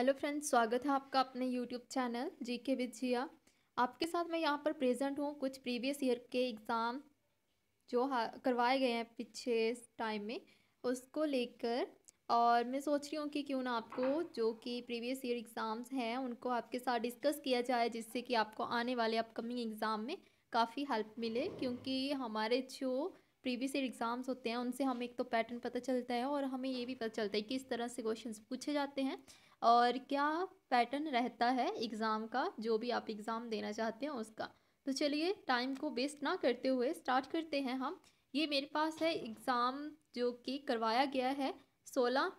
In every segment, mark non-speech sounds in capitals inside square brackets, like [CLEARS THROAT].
hello friends स्वागत है आपका अपने यूट्यूब चैनल जी के विद जिया आपके साथ मैं यहाँ पर प्रेजेंट हूँ कुछ प्रीवियस ईयर के एग्ज़ाम जो करवाए गए हैं पीछे टाइम में उसको लेकर और मैं सोच रही हूँ कि क्यों ना आपको जो कि प्रीवियस ईयर एग्ज़ाम्स हैं उनको आपके साथ डिस्कस किया जाए जिससे कि आपको आने वाले अपकमिंग एग्ज़ाम में काफ़ी हेल्प मिले क्योंकि हमारे जो प्रीवियस ईयर एग्ज़ाम्स होते हैं उनसे हमें एक तो पैटर्न पता चलता है और हमें ये भी पता चलता है कि इस तरह से क्वेश्चन पूछे जाते हैं और क्या पैटर्न रहता है एग्ज़ाम का जो भी आप एग्ज़ाम देना चाहते हैं उसका तो चलिए टाइम को वेस्ट ना करते हुए स्टार्ट करते हैं हम ये मेरे पास है एग्ज़ाम जो कि करवाया गया है सोलह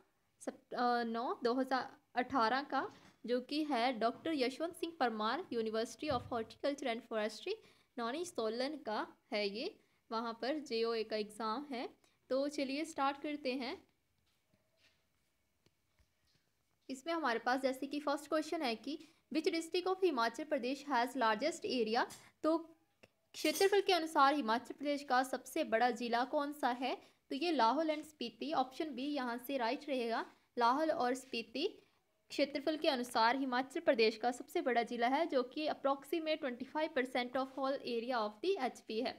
सप नौ दो हज़ार अठारह का जो कि है doctor Yashwant Singh Parmar university of horticulture and forestry Nauni Solan का है ये वहाँ पर जे का एग्ज़ाम है तो चलिए स्टार्ट करते हैं इसमें हमारे पास जैसे कि फर्स्ट क्वेश्चन है कि which district of Himachal Pradesh has largest area तो क्षेत्रफल के अनुसार हिमाचल प्रदेश का सबसे बड़ा जिला कौन सा है तो ये Lahaul and Spiti option B यहाँ से राइट रहेगा लाहौल और स्पीति क्षेत्रफल के अनुसार हिमाचल प्रदेश का सबसे बड़ा जिला है जो कि approximate twenty five percent of all area of the H है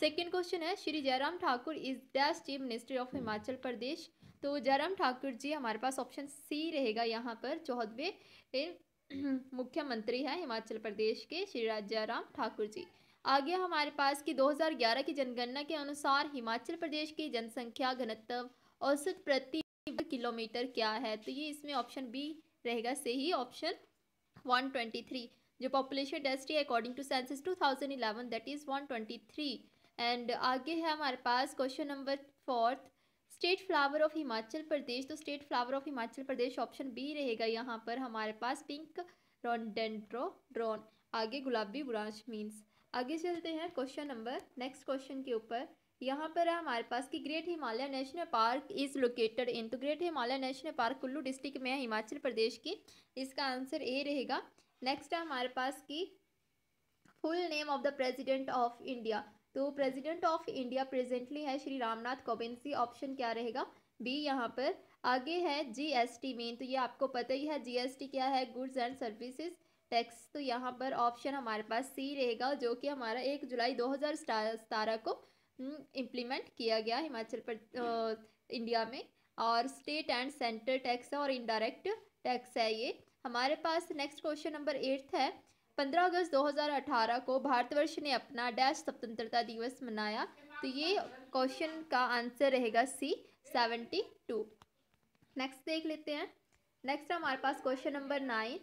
सेकेंड क्वेश्चन है Shri Jairam Thakur is dash chief minister of Himachal Pradesh तो जयराम ठाकुर जी हमारे पास ऑप्शन सी रहेगा यहाँ पर चौदहवें [CLEARS THROAT] मुख्यमंत्री हैं हिमाचल प्रदेश के श्री जयराम ठाकुर जी आगे हमारे पास कि 2011 की जनगणना के अनुसार हिमाचल प्रदेश की जनसंख्या घनत्व औसत प्रति किलोमीटर क्या है तो ये इसमें ऑप्शन बी रहेगा से ही ऑप्शन 123 जो population density according to census 2011 that is 123 and आगे है हमारे पास question number fourth state flower of Himachal Pradesh तो state flower of Himachal Pradesh option B रहेगा यहाँ पर हमारे पास पिंक रोनडेंट्रो ड्रोन आगे गुलाबी ब्रांच मीन्स आगे चलते हैं क्वेश्चन नंबर नेक्स्ट क्वेश्चन के ऊपर यहाँ पर है हमारे पास कि great Himalaya national park is located in तो great Himalaya national park Kullu district में है हिमाचल प्रदेश की इसका आंसर ए रहेगा नेक्स्ट है हमारे पास कि full name of the president of India तो प्रेसिडेंट ऑफ इंडिया प्रेजेंटली है श्री रामनाथ कोविंद सी ऑप्शन क्या रहेगा बी यहाँ पर आगे है जीएसटी मेन तो ये आपको पता ही है जीएसटी क्या है गुड्स एंड सर्विसेज टैक्स तो यहाँ पर ऑप्शन हमारे पास सी रहेगा जो कि हमारा एक जुलाई दो हज़ार को इम्प्लीमेंट किया गया हिमाचल प्रदेश इंडिया में और स्टेट एंड सेंटर टैक्स है और इनडायरेक्ट टैक्स है ये हमारे पास नेक्स्ट क्वेश्चन नंबर एट्थ है 15 अगस्त 2018 को भारतवर्ष ने अपना डैश स्वतंत्रता दिवस मनाया तो ये क्वेश्चन का आंसर रहेगा सी 72 नेक्स्ट देख लेते हैं नेक्स्ट हमारे पास question number nine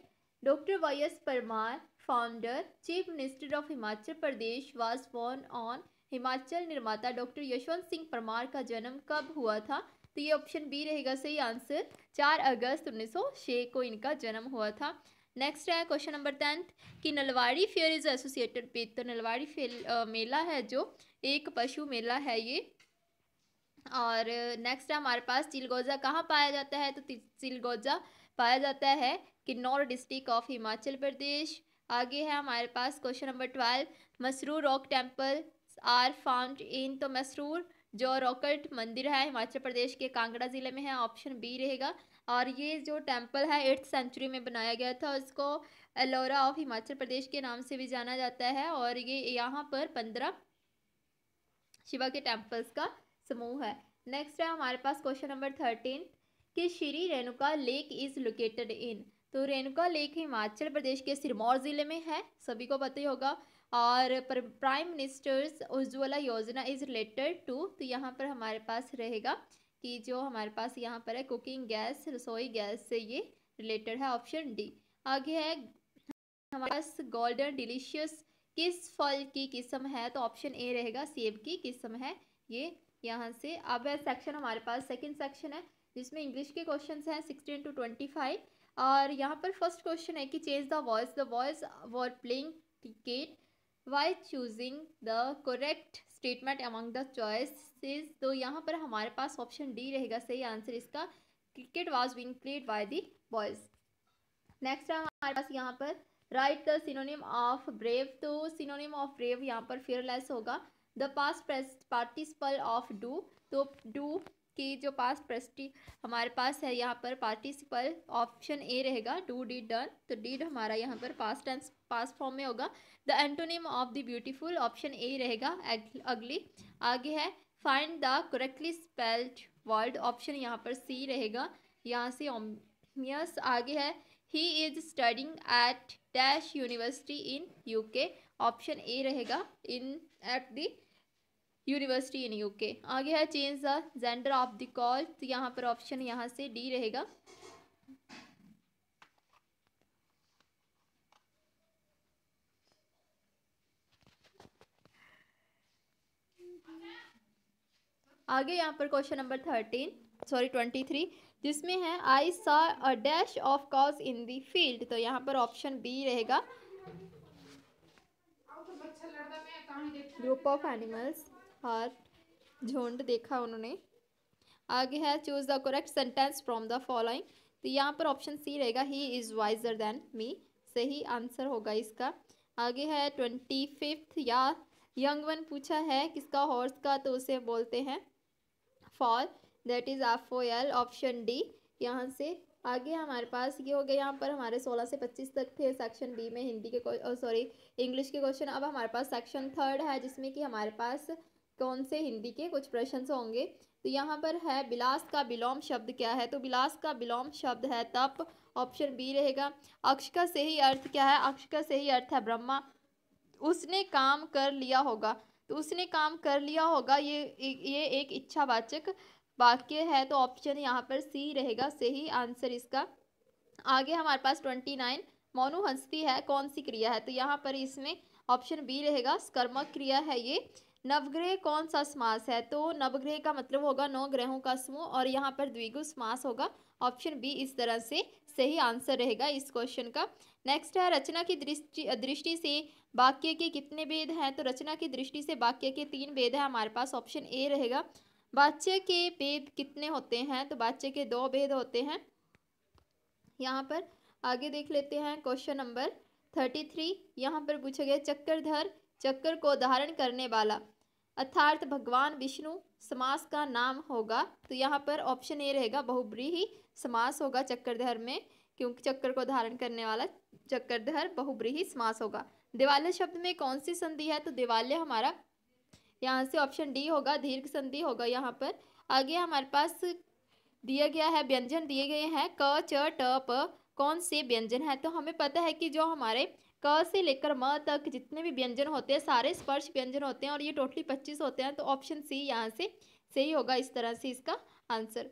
doctor Y S Parmar founder chief minister of Himachal Pradesh was born on Himachal निर्माता डॉक्टर यशवंत सिंह परमार का जन्म कब हुआ था तो ये ऑप्शन बी रहेगा सही आंसर चार अगस्त उन्नीस को इनका जन्म हुआ था नेक्स्ट है क्वेश्चन नंबर टेंथ कि Nalwari fair is associated with तो नलवाड़ी फेयर मेला है जो एक पशु मेला है ये और नेक्स्ट है हमारे पास चिलगोजा कहाँ पाया जाता है तो चिलगोजा पाया जाता है किन्नौर डिस्ट्रिक्ट ऑफ हिमाचल प्रदेश आगे है हमारे पास question number twelve Masroor rock temple are found in तो मसरूर जो रॉकेट मंदिर है हिमाचल प्रदेश के कांगड़ा ज़िले में है ऑप्शन बी रहेगा और ये जो टेम्पल है एट्थ सेंचुरी में बनाया गया था उसको एलोरा ऑफ हिमाचल प्रदेश के नाम से भी जाना जाता है और ये यहाँ पर पंद्रह शिवा के टेम्पल्स का समूह है नेक्स्ट है हमारे पास क्वेश्चन नंबर थर्टीन कि Shri Renuka lake is located in तो रेणुका लेक हिमाचल प्रदेश के सिरमौर ज़िले में है सभी को पता ही होगा और प्राइम मिनिस्टर्स उज्ज्वला योजना इज़ रिलेटेड टू तो यहाँ पर हमारे पास रहेगा कि जो हमारे पास यहाँ पर है कुकिंग गैस रसोई गैस से ये रिलेटेड है ऑप्शन डी आगे है हमारे पास गोल्डन डिलीशियस किस फल की किस्म है तो ऑप्शन ए रहेगा सेब की किस्म है ये यहाँ से अब है सेक्शन हमारे पास सेकंड सेक्शन है जिसमें इंग्लिश के क्वेश्चंस हैं सिक्सटीन टू ट्वेंटी फाइव और यहाँ पर फर्स्ट क्वेश्चन है कि change the voice the voice were playing cricket by choosing the correct statement among the choices तो यहाँ पर हमारे पास ऑप्शन डी रहेगा सही आंसर इसका cricket was being played by the boys next है हमारे पास यहाँ पर right the synonym of brave तो सिनोनिम ऑफ ब्रेव यहाँ पर फेयरलेस होगा the past participle of do तो डू कि जो पास्ट प्रेस्टी हमारे पास है यहाँ पर पार्टिसिपल ऑप्शन ए रहेगा डू डी डन तो डीड हमारा यहाँ पर पास्ट टेंस पास्ट फॉर्म में होगा the antonym of the beautiful option A रहेगा अगली आगे है find the correctly spelled word option यहाँ पर सी रहेगा यहाँ से ऑमियस आगे है he is studying at dash university in UK option A रहेगा in at the university in UK आगे है change the gender of the call तो यहाँ पर ऑप्शन यहाँ से डी रहेगा आगे यहाँ पर question number thirteen sorry twenty three जिसमें है I saw a dash of cows in the field तो यहाँ पर ऑप्शन बी रहेगा ग्रुप ऑफ एनिमल्स और झुंड देखा उन्होंने आगे है choose the correct sentence from the following तो यहाँ पर ऑप्शन सी रहेगा he is wiser than me सही आंसर होगा इसका आगे है ट्वेंटी फिफ्थ या यंग वन पूछा है किसका हॉर्स का तो उसे बोलते हैं for that is F O L option D यहाँ से आगे हमारे पास ये हो गया यहाँ पर हमारे सोलह से पच्चीस तक थे सेक्शन बी में हिंदी के सॉरी इंग्लिश के क्वेश्चन अब हमारे पास सेक्शन थर्ड है जिसमें कि हमारे पास कौन से हिंदी के कुछ प्रश्न होंगे तो यहाँ पर है बिलास का विलोम शब्द क्या है तो बिलास का विलोम शब्द है तप ऑप्शन बी रहेगा अक्ष का सही अर्थ क्या है अक्ष का सही अर्थ है ब्रह्मा उसने काम कर लिया होगा तो उसने काम कर लिया होगा ये ये एक इच्छावाचक वाक्य है तो ऑप्शन यहाँ पर सी रहेगा सही आंसर इसका आगे हमारे पास ट्वेंटी नाइन मोनू हंसती है कौन सी क्रिया है तो यहाँ पर इसमें ऑप्शन बी रहेगा स्कर्मक क्रिया है ये नवग्रह कौन सा समास है तो नवग्रह का मतलब होगा नौ ग्रहों का समूह और यहाँ पर द्विगु समास होगा ऑप्शन बी इस तरह से सही आंसर रहेगा इस क्वेश्चन का नेक्स्ट है रचना की दृष्टि दृष्टि से वाक्य के कितने भेद हैं तो रचना की दृष्टि से वाक्य के तीन भेद हैं हमारे पास ऑप्शन ए रहेगा बाच्य के भेद कितने होते हैं तो बाच्य के दो भेद होते हैं यहाँ पर आगे देख लेते हैं क्वेश्चन नंबर थर्टी थ्री यहाँ पर पूछा गया चक्करधर चक्र को धारण करने वाला अर्थात भगवान विष्णु समास का नाम होगा तो यहाँ पर ऑप्शन ए रहेगा बहुब्रीही समास होगा चक्रधर में क्योंकि चक्कर को धारण करने वाला चक्रधर बहुब्रीही समास होगा देवालय शब्द में कौन सी संधि है तो देवालय हमारा यहाँ से ऑप्शन डी होगा दीर्घ संधि होगा यहाँ पर आगे हमारे पास दिया गया है व्यंजन दिए गए हैं क च ट प कौन से व्यंजन है तो हमें पता है कि जो हमारे क से लेकर म तक जितने भी व्यंजन होते हैं सारे स्पर्श व्यंजन होते हैं और ये टोटली पच्चीस होते हैं तो ऑप्शन सी यहाँ से सही होगा इस तरह से इसका आंसर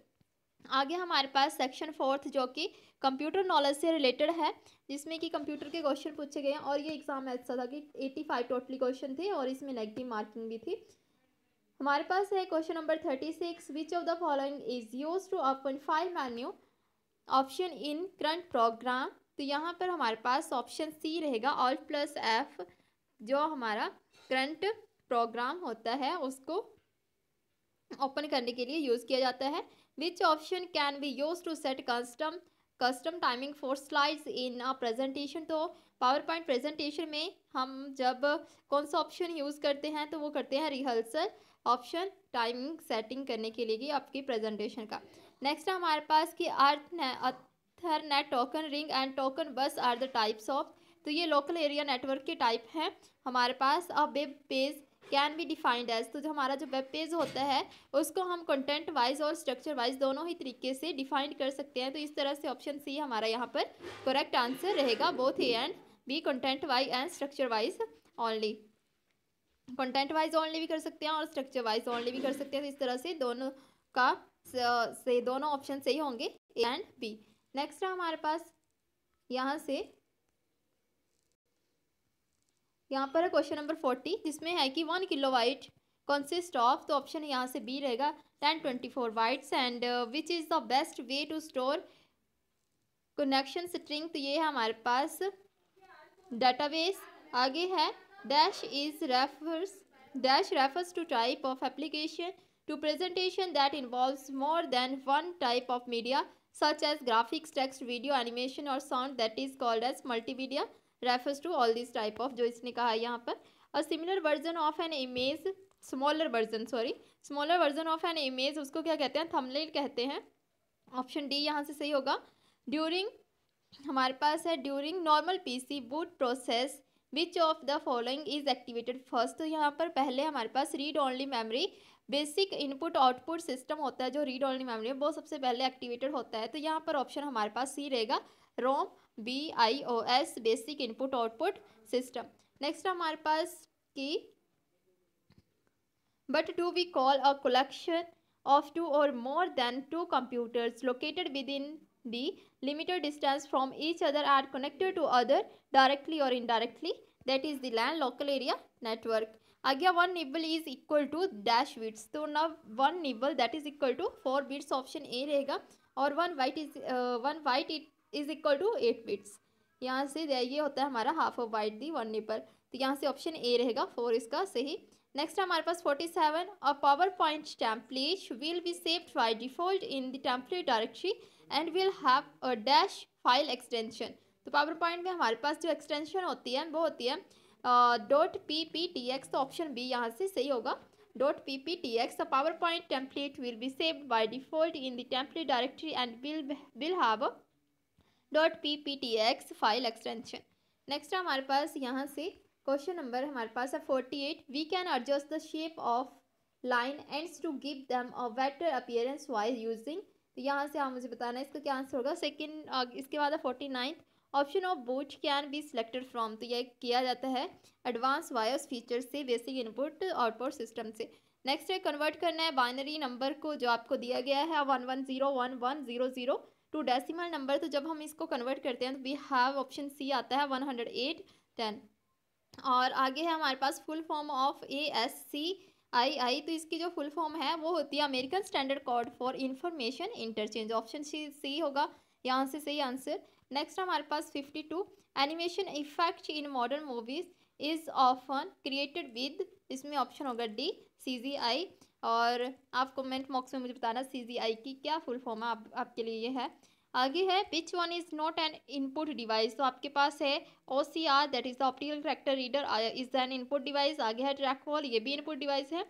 आगे हमारे पास सेक्शन फोर्थ जो कि कंप्यूटर नॉलेज से रिलेटेड है जिसमें कि कंप्यूटर के क्वेश्चन पूछे गए हैं और ये एग्ज़ाम ऐसा अच्छा था कि एटी फाइव टोटली क्वेश्चन थे और इसमें नेगेटिव मार्किंग भी थी हमारे पास है question number thirty six which of the following is use to open file menu option in current program तो यहाँ पर हमारे पास ऑप्शन सी रहेगा ऑल्ट प्लस एफ जो हमारा करंट प्रोग्राम होता है उसको ओपन करने के लिए यूज़ किया जाता है which option can be use to set custom custom timing for slides in a presentation तो पावर पॉइंट प्रेजेंटेशन में हम जब कौन सा ऑप्शन यूज़ करते हैं तो वो करते हैं रिहर्सल ऑप्शन टाइमिंग सेटिंग करने के लिए कि आपकी प्रेजेंटेशन का नेक्स्ट हमारे पास कि ethernet token ring and token bus are the types of तो ये लोकल एरिया नेटवर्क के टाइप हैं हमारे पास अब web page can be defined as तो जो हमारा जो वेब पेज होता है उसको हम कंटेंट वाइज और स्ट्रक्चर वाइज दोनों ही तरीके से डिफाइंड कर सकते हैं तो इस तरह से ऑप्शन सी हमारा यहाँ पर करेक्ट आंसर रहेगा both A and B content wise and structure wise only content wise only भी कर सकते हैं और स्ट्रक्चर वाइज ओनली भी कर सकते हैं तो इस तरह से दोनों का से दोनों ऑप्शन सही होंगे ए एंड बी नेक्स्ट है हमारे पास यहाँ से यहाँ पर है क्वेश्चन नंबर फोर्टी जिसमें है कि one kilo byte consist of तो ऑप्शन यहाँ से बी रहेगा ten twenty four bytes and which is the best way to store connection string तो ये है हमारे पास डाटाबेस आगे है dash is refers dash refers to type of application to presentation that involve more than one type of media such as graphics, text, video, animation or sound that is called as multimedia refers to all these type of जो इसने कहा है यहाँ पर a similar version of an image smaller version sorry smaller version of an image उसको क्या कहते हैं thumbnail कहते हैं option D यहाँ से सही होगा during हमारे पास है during normal PC boot process which of the following is activated first तो यहाँ पर पहले हमारे पास read only memory basic input output system होता है जो रीड ओनली मेमरी है वो सबसे पहले एक्टिवेटेड होता है तो यहाँ पर ऑप्शन हमारे पास सी रहेगा ROM B I O S basic input output system next हमारे पास की what do we call a collection of two और more than two computers located within b limited distance from each other are connected to other directly or indirectly that is the LAN local area network again one nibble is equal to dash bits so now one nibble that is equal to 4 bits option a रहेगा और one byte is one byte it is equal to eight bits यहाँ से ये होता है हमारा half of byte the one nibble तो यहाँ से ऑप्शन ए रहेगा फोर इसका सही नेक्स्ट हमारे पास forty seven a power point template will be saved by default in the template directory and will have dash file extension तो power point में हमारे पास जो एक्सटेंशन होती है वो होती है dot P P T X तो ऑप्शन बी यहाँ से सही होगा dot pptx the powerpoint template will be saved by default in the template directory and will dot P P T X file extension next हमारे पास यहाँ से question number हमारे पास है forty eight we can adjust the shape of line ends to give them a better appearance by using तो यहाँ से आप मुझे बताना है इसका क्या आंसर होगा सेकेंड uh, इसके बाद forty ninth option of boot can be selected from तो यह किया जाता है एडवांस वायर्स फीचर से बेसिक इनपुट आउटपुट सिस्टम से नेक्स्ट है कन्वर्ट करना है बाइनरी नंबर को जो आपको दिया गया है one one zero one one zero zero to decimal number तो जब हम इसको कन्वर्ट करते हैं तो वी हैव ऑप्शन सी आता है वन हंड्रेड एट टेन और आगे है हमारे पास full form of A S C I I तो इसकी जो फुल फॉर्म है वो होती है American standard code for information interchange option C होगा यहाँ से सही आंसर नेक्स्ट हमारे पास fifty two animation effect in modern movies is often created with इसमें ऑप्शन होगा डी सी जी आई और आप कमेंट बॉक्स में मुझे बताना सी जी आई की क्या फुल फॉर्म है आप, आपके लिए ये है आगे है which one is not an input device तो आपके पास है O C R that is the optical character reader is an input device आगे है ट्रैक वॉल ये भी इनपुट डिवाइस है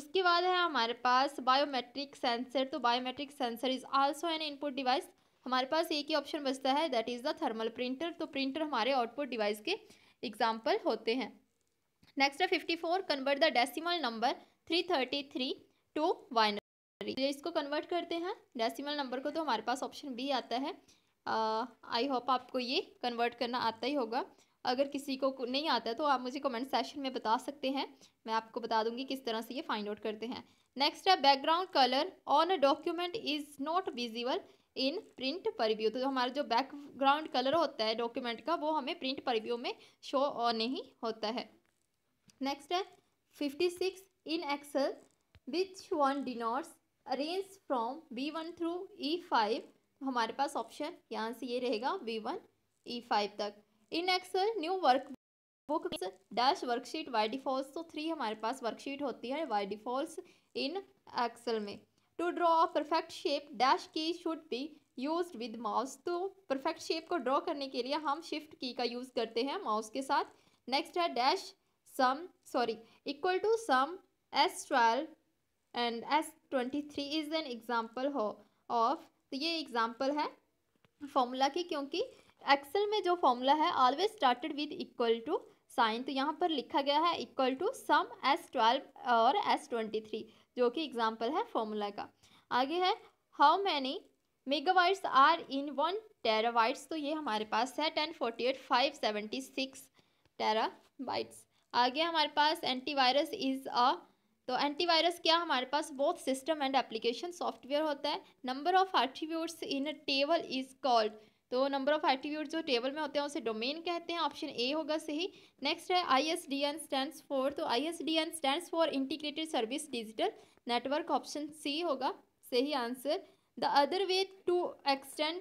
उसके बाद है हमारे पास बायोमेट्रिक सेंसर तो biometric sensor is also an input device हमारे पास एक ही ऑप्शन बचता है that is the thermal printer तो प्रिंटर हमारे आउटपुट डिवाइस के एग्जाम्पल होते हैं नेक्स्ट है fifty four convert the decimal number three thirty three to binary चलिए तो इसको कन्वर्ट करते हैं डेसिमल नंबर को तो हमारे पास ऑप्शन बी आता है आई होप आपको ये कन्वर्ट करना आता ही होगा अगर किसी को नहीं आता है तो आप मुझे कमेंट सेशन में बता सकते हैं मैं आपको बता दूंगी किस तरह से ये फाइंड आउट करते हैं नेक्स्ट है background colour on a document is not visible in print preview तो हमारा जो बैकग्राउंड कलर होता है डॉक्यूमेंट का वो हमें प्रिंट परिव्यू में शो नहीं होता है नेक्स्ट है fifty six in excel which one denotes a range from B one through E five तो हमारे पास ऑप्शन यहाँ से ये रहेगा बी वन ई फाइव तक in excel new workbook dash worksheet by defaults तो थ्री हमारे पास वर्कशीट होती है वाई डिफॉल्स इन एक्सल में to draw a perfect shape dash key should be use with mouse तो perfect shape को draw करने के लिए हम शिफ्ट की का यूज़ करते हैं माउस के साथ नेक्स्ट है dash sum sorry equal to sum S twelve and S twenty three is an example हो ऑफ तो ये एग्ज़ाम्पल है फॉर्मूला की क्योंकि एक्सेल में जो फॉर्मूला है always started with equal to sign तो यहाँ पर लिखा गया है equal to sum S twelve और एस ट्वेंटी थ्री जो कि एग्ज़ाम्पल है फॉर्मूला का आगे है how many megabytes are in one terabytes तो ये हमारे पास है ten forty eight five seventy six bytes आगे हमारे पास एंटीवायरस इज़ अ तो एंटीवायरस क्या हमारे पास बहुत सिस्टम एंड एप्लीकेशन सॉफ्टवेयर होता है number of attributes in table is called तो नंबर ऑफ एट्रीब्यूट जो टेबल में होते हैं उसे डोमेन कहते हैं ऑप्शन ए होगा सही नेक्स्ट है I S D N stand for तो I S D N stand for integrated service digital network option C होगा सही answer the other way to extend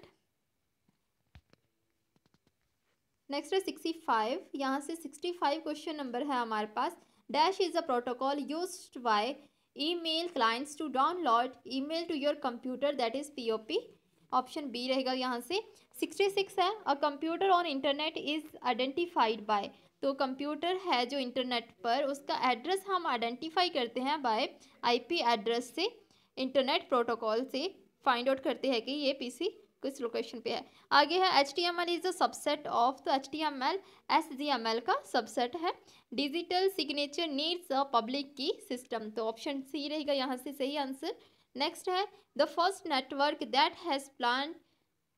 next है सिक्सटी फाइव यहाँ से सिक्सटी फाइव क्वेश्चन नंबर है हमारे पास Dash is a protocol used by email clients to download email to your computer that is POP option B रहेगा यहाँ से 66 है a computer on internet is identified by तो कंप्यूटर है जो इंटरनेट पर उसका एड्रेस हम आइडेंटिफाई करते हैं बाय आईपी एड्रेस से इंटरनेट प्रोटोकॉल से फाइंड आउट करते हैं कि ये पीसी किस लोकेशन पे है आगे है H T M L is the subset of तो H T M L S G M L का सबसेट है digital signature needs a public key system तो ऑप्शन सी रहेगा यहाँ से सही आंसर नेक्स्ट है the first network that has plan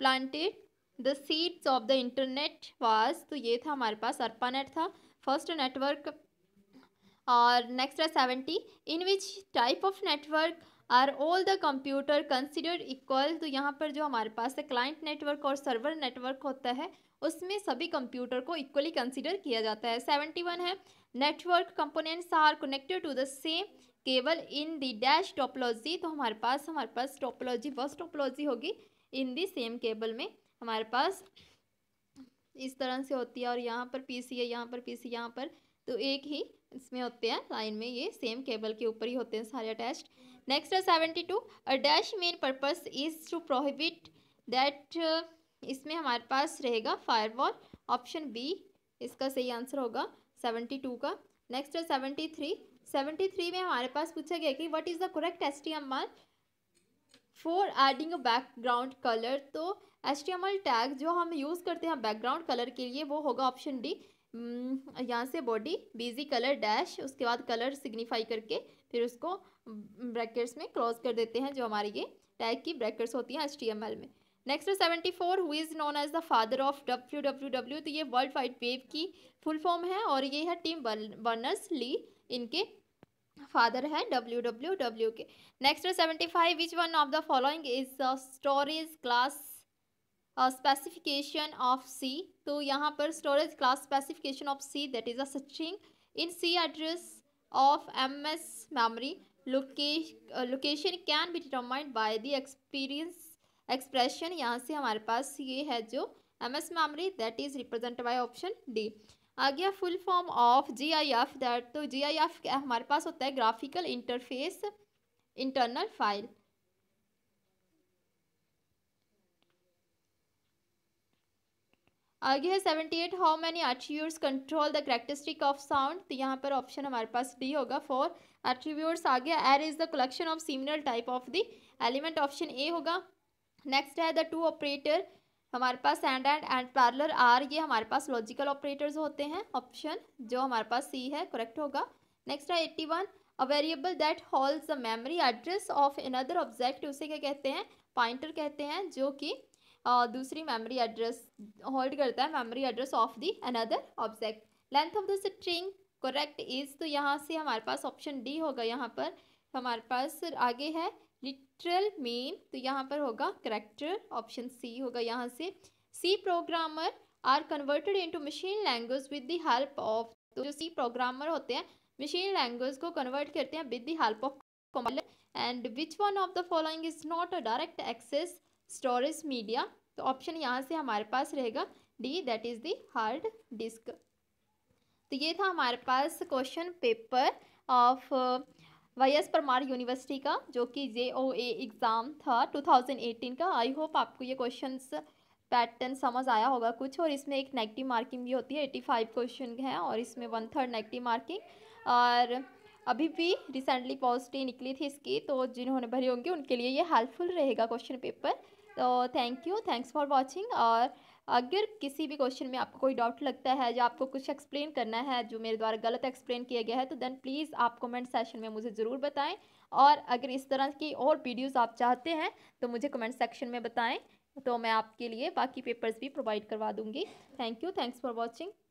planted the seeds of the internet was तो ये था हमारे पास नेट था फर्स्ट नेटवर्क और नेक्स्ट है seventy in which type of network are all the computer considered equal तो यहाँ पर जो हमारे पास है क्लाइंट नेटवर्क और सर्वर नेटवर्क होता है उसमें सभी कंप्यूटर को इक्वली कंसिडर किया जाता है सेवेंटी वन है network components are connected to the same cable in the dash topology तो हमारे पास हमारे पास टोपोलॉजी फर्स्ट टोपोलॉजी होगी इन दी सेम केबल में हमारे पास इस तरह से होती है और यहाँ पर पी सी है यहाँ पर पी सी यहाँ पर तो एक ही इसमें होते हैं लाइन में ये सेम केबल के ऊपर ही होते हैं सारे अटैच्ड नेक्स्ट है seventy two a dash main purpose is to prohibit that इसमें हमारे पास रहेगा फायरवॉल ऑप्शन बी इसका सही आंसर होगा सेवेंटी टू का नेक्स्ट है सेवेंटी थ्री सेवेंटी थ्री में हमारे पास पूछा गया कि what is the correct S T M R for adding a background colour तो S T M R tag जो हम यूज़ करते हैं बैकग्राउंड कलर के लिए वो होगा ऑप्शन डी हम्म, यहाँ से बॉडी बीजी कलर डैश उसके बाद कलर सिग्निफाई करके फिर उसको ब्रैकेट्स हम्म, में क्रॉस कर देते हैं जो हमारे ये टैग की ब्रैकेट्स होती हैं एच में next seventy four who is known as the father of W W W तो ये वर्ल्ड वाइड वेब की फुल फॉर्म है और ये है टीम बर्नर्स ली इनके फादर हैं डब्ल्यू डब्ल्यू डब्ल्यू के next seventy five which one of the following is storage class specification of C तो यहाँ पर storage class specification of C that is aching searching in C address of M S memory location can be determined by the experience expression यहाँ से हमारे पास ये है जो M S memory that is represent by option D आ गया full form of ji I F that तो जी आई एफ हमारे पास होता है ग्राफिकल इंटरफेस इंटरनल फाइल आगे है seventy eight how many attributes control the characteristic of sound तो यहाँ पर ऑप्शन हमारे पास डी होगा फोर एट्रीब्यूट्स आगे array is the collection of similar type of the element option A होगा नेक्स्ट है द टू ऑपरेटर हमारे पास एंड एंड एंड पार्लर आर ये हमारे पास लॉजिकल ऑपरेटर्स होते हैं ऑप्शन जो हमारे पास सी है करेक्ट होगा नेक्स्ट है eighty one a variable that holds the memory address of another object उसे क्या कहते हैं पॉइंटर कहते हैं जो कि दूसरी मेमोरी एड्रेस होल्ड करता है memory address of the another object length of the string correct is तो यहाँ से हमारे पास ऑप्शन डी होगा यहाँ पर हमारे पास आगे है लिटरल मेन तो यहाँ पर होगा करेक्टर ऑप्शन सी होगा यहाँ से C programmer are converted into machine language with the help of तो जो सी प्रोग्रामर होते हैं मशीन लैंग्वेज को कन्वर्ट करते हैं with the help of compiler and which one of the following is not a direct access storage media तो option यहाँ से हमारे पास रहेगा D that is the hard disk तो ये था हमारे पास question paper of Y S Parmar university का जो कि जे ओ ए एग्ज़ाम था 2018 का आई होप आपको ये क्वेश्चन पैटर्न समझ आया होगा कुछ और इसमें एक नेगेटिव मार्किंग भी होती है 85 क्वेश्चन हैं और इसमें वन थर्ड नेगेटिव मार्किंग और अभी भी रिसेंटली पॉजिटिव निकली थी इसकी तो जिन्होंने भरी होंगी उनके लिए ये हेल्पफुल रहेगा क्वेश्चन पेपर तो thank you thanks for watching और अगर किसी भी क्वेश्चन में आपको कोई डाउट लगता है या आपको कुछ एक्सप्लेन करना है जो मेरे द्वारा गलत एक्सप्लेन किया गया है तो देन प्लीज़ आप कमेंट सेशन में मुझे ज़रूर बताएं और अगर इस तरह की और वीडियोस आप चाहते हैं तो मुझे कमेंट सेक्शन में बताएं तो मैं आपके लिए बाकी पेपर्स भी प्रोवाइड करवा दूँगी thank you thanks for watching